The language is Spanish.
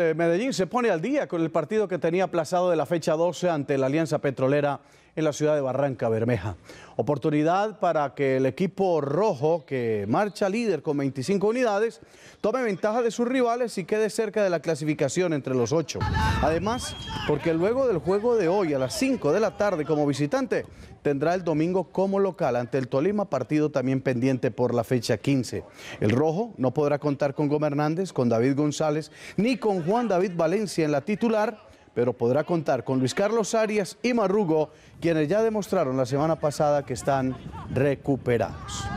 Eh, Medellín se pone al día con el partido que tenía aplazado de la fecha 12 ante la Alianza Petrolera en la ciudad de Barranca Bermeja. Oportunidad para que el equipo rojo, que marcha líder con 25 unidades, tome ventaja de sus rivales y quede cerca de la clasificación entre los ocho. Además, porque luego del juego de hoy a las 5 de la tarde como visitante, tendrá el domingo como local ante el Tolima, partido también pendiente por la fecha 15. El rojo no podrá contar con Gómez Hernández, con David González, ni con Juan David Valencia en la titular pero podrá contar con Luis Carlos Arias y Marrugo, quienes ya demostraron la semana pasada que están recuperados.